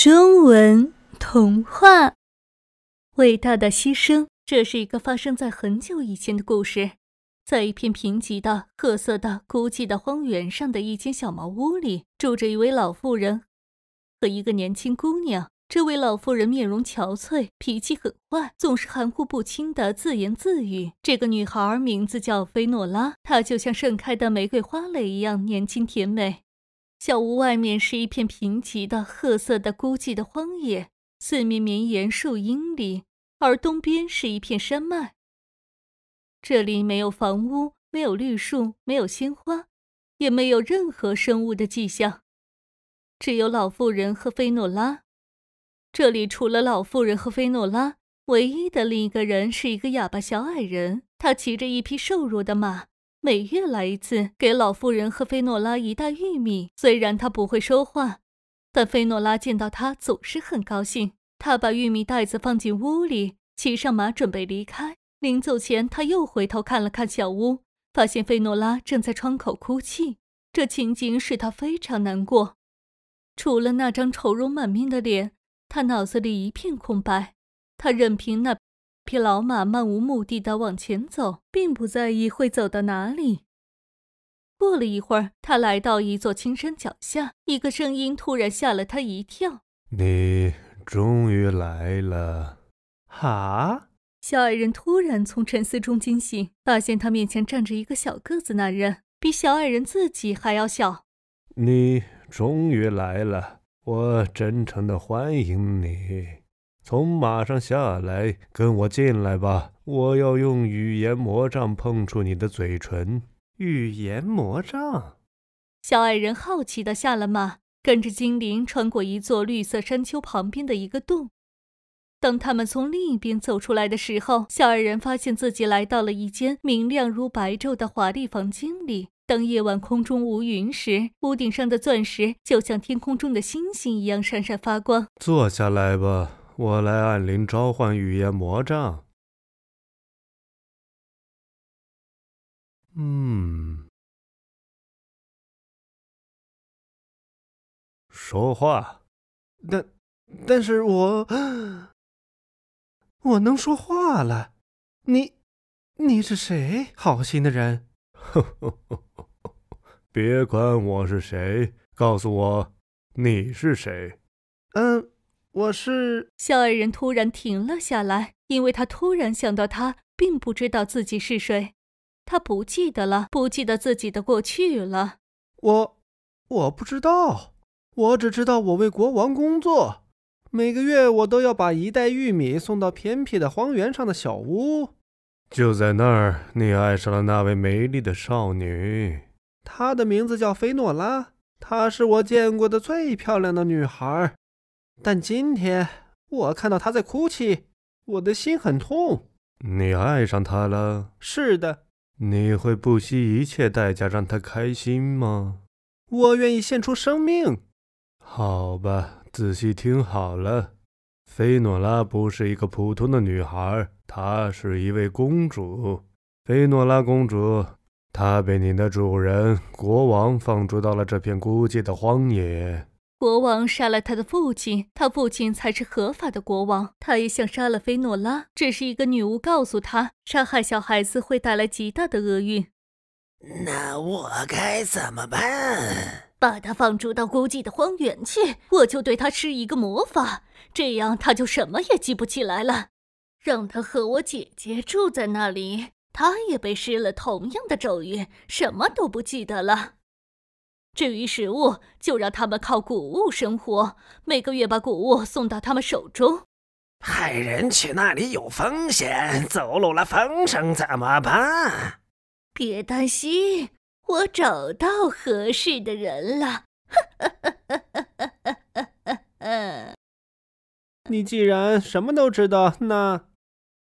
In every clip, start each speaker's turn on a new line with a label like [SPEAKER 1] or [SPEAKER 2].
[SPEAKER 1] 中文童话，《伟大的牺牲》。这是一个发生在很久以前的故事。在一片贫瘠的、褐色的、孤寂的荒原上的一间小茅屋里，住着一位老妇人和一个年轻姑娘。这位老妇人面容憔悴，脾气很坏，总是含糊不清的自言自语。这个女孩名字叫菲诺拉，她就像盛开的玫瑰花蕾一样年轻甜美。小屋外面是一片贫瘠的、褐色的、孤寂的荒野，四面绵延数英里，而东边是一片山脉。这里没有房屋，没有绿树，没有鲜花，也没有任何生物的迹象，只有老妇人和菲诺拉。这里除了老妇人和菲诺拉，唯一的另一个人是一个哑巴小矮人，他骑着一匹瘦弱的马。每月来一次，给老妇人和菲诺拉一袋玉米。虽然他不会说话，但菲诺拉见到他总是很高兴。他把玉米袋子放进屋里，骑上马准备离开。临走前，他又回头看了看小屋，发现菲诺拉正在窗口哭泣。这情景使他非常难过。除了那张愁容满面的脸，他脑子里一片空白。他任凭那。匹老马漫无目的地往前走，并不在意会走到哪里。过了一会儿，他来到一座青山脚下，一个声音突然吓了他一跳：“
[SPEAKER 2] 你终于来了！”哈！
[SPEAKER 1] 小矮人突然从沉思中惊醒，发现他面前站着一个小个子男人，比小矮人自己还要小。
[SPEAKER 2] “你终于来了，我真诚的欢迎你。”从马上下来，跟我进来吧。我要用语言魔杖碰触你的嘴唇。语言魔杖。
[SPEAKER 1] 小矮人好奇的下了马，跟着精灵穿过一座绿色山丘旁边的一个洞。当他们从另一边走出来的时候，小矮人发现自己来到了一间明亮如白昼的华丽房间里。当夜晚空中无云时，屋顶上的钻石就像天空中的星星一样闪闪发光。
[SPEAKER 2] 坐下来吧。我来暗铃召唤语言魔杖。嗯，
[SPEAKER 3] 说话。但，但是我我能说话了。你，你是谁？好心的人。
[SPEAKER 2] 别管我是谁，告诉我你是谁。
[SPEAKER 1] 嗯。我是小矮人，突然停了下来，因为他突然想到，他并不知道自己是谁，他不记得了，不记得自己的过去了。
[SPEAKER 3] 我我不知道，我只知道我为国王工作，每个月我都要把一袋玉米送到偏僻的荒原上的小屋。
[SPEAKER 2] 就在那儿，你爱上了那位美丽的少女，
[SPEAKER 3] 她的名字叫菲诺拉，她是我见过的最漂亮的女孩。但今天我看到她在哭泣，我的心很
[SPEAKER 2] 痛。你爱上她了？
[SPEAKER 3] 是的。
[SPEAKER 2] 你会不惜一切代价让她开心吗？
[SPEAKER 3] 我愿意献出生命。
[SPEAKER 2] 好吧，仔细听好了，菲诺拉不是一个普通的女孩，她是一位公主。菲诺拉公主，她被你的主人国王放逐到了这片孤寂的荒野。
[SPEAKER 1] 国王杀了他的父亲，他父亲才是合法的国王。他也想杀了菲诺拉，只是一个女巫告诉他，杀害小孩子会带来极大的厄运。
[SPEAKER 2] 那
[SPEAKER 3] 我该怎么
[SPEAKER 1] 办？把他放逐到孤寂的荒原去，我就对他施一个魔法，这样他就什么也记不起来了。让他和我姐姐住在那里，他也被施了同样的咒语，什么都不记得了。至于食物，就让他们靠谷物生活。每个月把谷物送到他们手中。
[SPEAKER 3] 派人去那里有风险，走漏了风声怎么办？
[SPEAKER 1] 别担心，我找到合适的人了。
[SPEAKER 3] 你既然什么都知道，那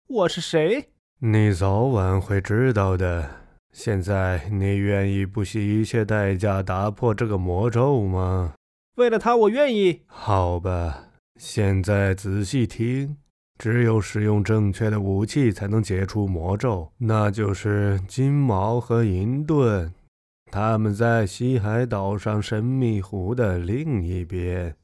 [SPEAKER 3] 我是谁？
[SPEAKER 2] 你早晚会知道的。现在，你愿意不惜一切代价打破这个魔咒吗？
[SPEAKER 3] 为了他，我愿意。
[SPEAKER 2] 好吧，现在仔细听，只有使用正确的武器才能解除魔咒，那就是金矛和银盾。他们在西海岛上神秘湖的另一边。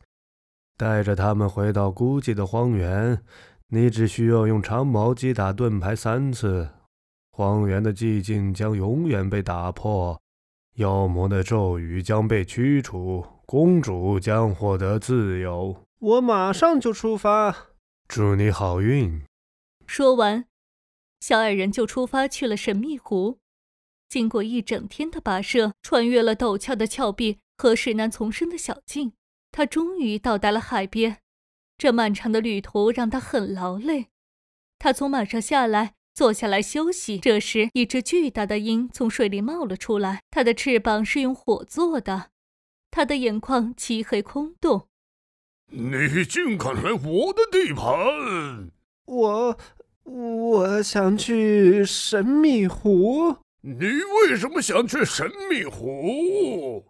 [SPEAKER 2] 带着他们回到孤寂的荒原，你只需要用长矛击打盾牌三次。荒原的寂静将永远被打破，妖魔的咒语将被驱除，公主将获得自由。
[SPEAKER 3] 我马上就出发，
[SPEAKER 2] 祝你好运。
[SPEAKER 1] 说完，小矮人就出发去了神秘湖。经过一整天的跋涉，穿越了陡峭的峭壁和水难丛生的小径，他终于到达了海边。这漫长的旅途让他很劳累，他从马上下来。坐下来休息。这时，一只巨大的鹰从水里冒了出来。它的翅膀是用火做的，它的眼眶漆黑空洞。
[SPEAKER 4] 你竟敢来我的地盘！
[SPEAKER 1] 我，
[SPEAKER 3] 我想去神秘湖。你为什么想去神秘湖？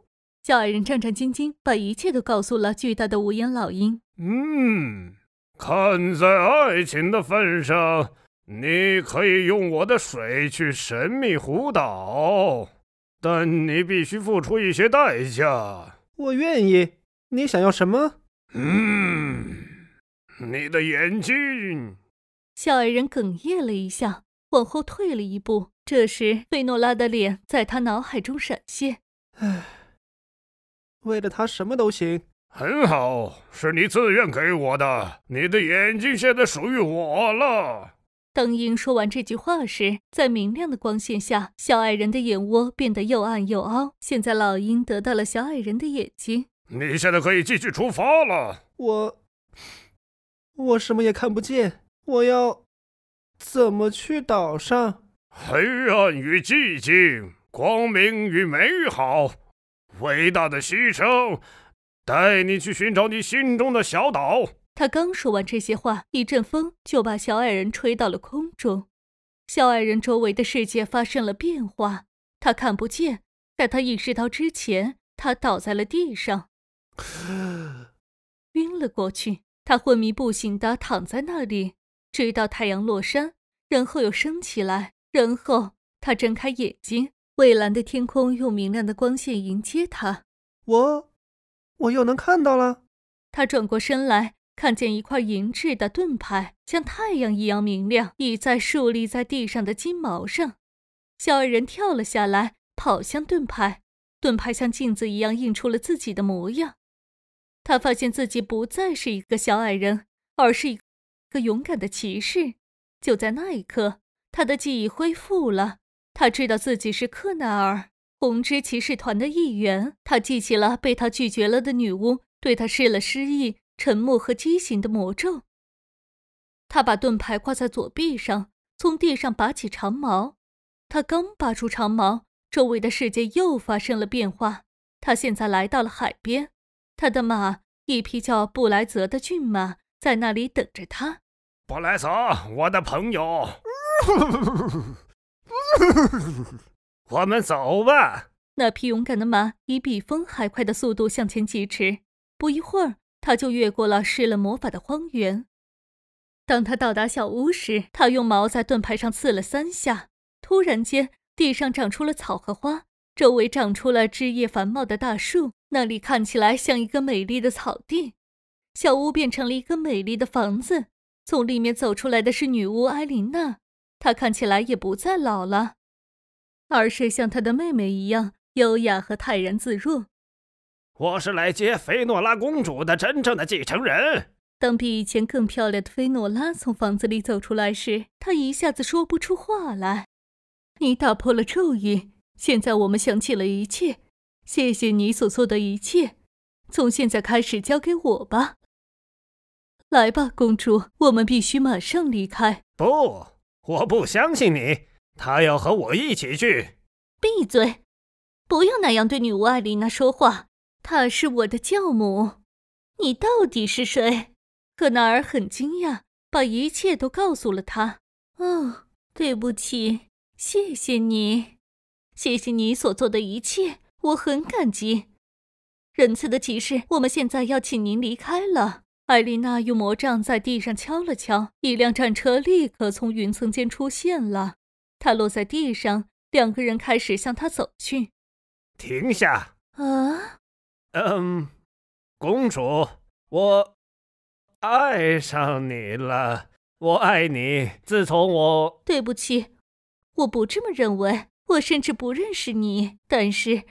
[SPEAKER 1] 小矮人战战兢兢，把一切都告诉了巨大的无言老鹰。嗯，
[SPEAKER 4] 看在爱情的份上。你可以用我的水去神秘湖岛，但你必须付出一些代价。
[SPEAKER 3] 我愿意。你想要什么？
[SPEAKER 4] 嗯，你的眼睛。
[SPEAKER 1] 小矮人哽咽了一下，往后退了一步。这时，费诺拉的脸在他脑海中闪现。唉，
[SPEAKER 3] 为了他什么都行。很好，
[SPEAKER 4] 是你自愿给我的。你的眼睛现在属于我了。
[SPEAKER 1] 当鹰说完这句话时，在明亮的光线下，小矮人的眼窝变得又暗又凹。现在，老鹰得到了小矮人的眼睛。
[SPEAKER 4] 你现在可以继续出发了。
[SPEAKER 1] 我，我什么也看不见。我要
[SPEAKER 3] 怎么去岛上？
[SPEAKER 4] 黑暗与寂静，光明与美好，伟大的牺牲，带你去寻找你心中的小岛。
[SPEAKER 1] 他刚说完这些话，一阵风就把小矮人吹到了空中。小矮人周围的世界发生了变化，他看不见。在他意识到之前，他倒在了地上，晕了过去。他昏迷不醒地躺在那里，直到太阳落山，然后又升起来。然后他睁开眼睛，蔚蓝的天空用明亮的光线迎接他。我，我又能看到了。他转过身来。看见一块银质的盾牌，像太阳一样明亮，倚在竖立在地上的金矛上。小矮人跳了下来，跑向盾牌。盾牌像镜子一样映出了自己的模样。他发现自己不再是一个小矮人，而是一个勇敢的骑士。就在那一刻，他的记忆恢复了。他知道自己是克奈尔红之骑士团的一员。他记起了被他拒绝了的女巫，对他施了失意，沉默和畸形的魔咒。他把盾牌挂在左臂上，从地上拔起长矛。他刚拔出长矛，周围的世界又发生了变化。他现在来到了海边，他的马，一匹叫布莱泽的骏马，在那里等着他。
[SPEAKER 4] 布莱泽，我的朋友，我们走吧。
[SPEAKER 1] 那匹勇敢的马以比风还快的速度向前疾驰。不一会儿。他就越过了施了魔法的荒原。当他到达小屋时，他用矛在盾牌上刺了三下。突然间，地上长出了草和花，周围长出了枝叶繁茂的大树。那里看起来像一个美丽的草地。小屋变成了一个美丽的房子。从里面走出来的是女巫埃琳娜，她看起来也不再老了，而是像她的妹妹一样优雅和泰然自若。
[SPEAKER 4] 我是来接菲诺拉公主的真正
[SPEAKER 1] 的
[SPEAKER 3] 继
[SPEAKER 4] 承人。
[SPEAKER 1] 当比以前更漂亮的菲诺拉从房子里走出来时，她一下子说不出话来。你打破了咒语，现在我们想起了一切。谢谢你所做的一切。从现在开始交给我吧。来吧，公主，我们必须马上离开。
[SPEAKER 2] 不，
[SPEAKER 4] 我不相信你。他要和我一起去。
[SPEAKER 1] 闭嘴！不要那样对女巫艾琳娜说话。她是我的教母，你到底是谁？可纳尔很惊讶，把一切都告诉了他。哦，对不起，谢谢你，谢谢你所做的一切，我很感激。仁慈的骑士，我们现在要请您离开了。艾丽娜用魔杖在地上敲了敲，一辆战车立刻从云层间出现了。它落在地上，两个人开始向他走去。
[SPEAKER 4] 停下！
[SPEAKER 1] 啊。
[SPEAKER 4] 嗯，公主，我爱上你了，我爱你。自从
[SPEAKER 1] 我对不起，我不这么认为，我甚至不认识你。但是，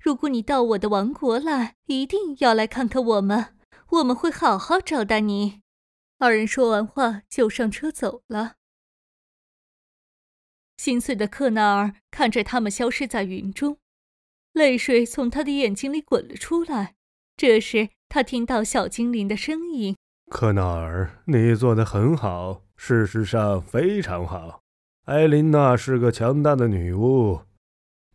[SPEAKER 1] 如果你到我的王国来，一定要来看看我们，我们会好好招待你。二人说完话，就上车走了。心碎的克纳尔看着他们消失在云中。泪水从他的眼睛里滚了出来。这时，他听到小精灵的声音：“
[SPEAKER 2] 克纳尔，你做得很好，事实上非常好。艾琳娜是个强大的女巫，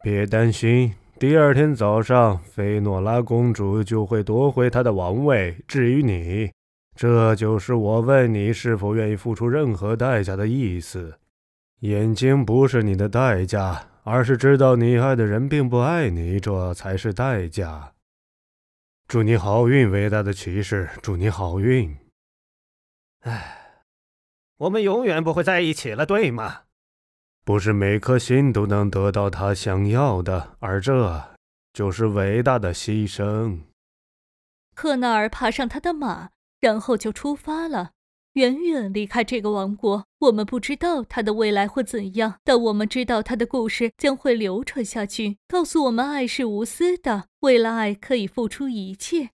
[SPEAKER 2] 别担心。第二天早上，菲诺拉公主就会夺回她的王位。至于你，这就是我问你是否愿意付出任何代价的意思。眼睛不是你的代价。”而是知道你爱的人并不爱你，这才是代价。祝你好运，伟大的骑士！祝你好运。唉，我们永远不会在一起了，对吗？不是每颗心都能得到他想要的，而这就是伟大的牺牲。
[SPEAKER 1] 克纳尔爬上他的马，然后就出发了。远远离开这个王国，我们不知道他的未来会怎样，但我们知道他的故事将会流传下去，告诉我们爱是无私的，为了爱可以付出一切。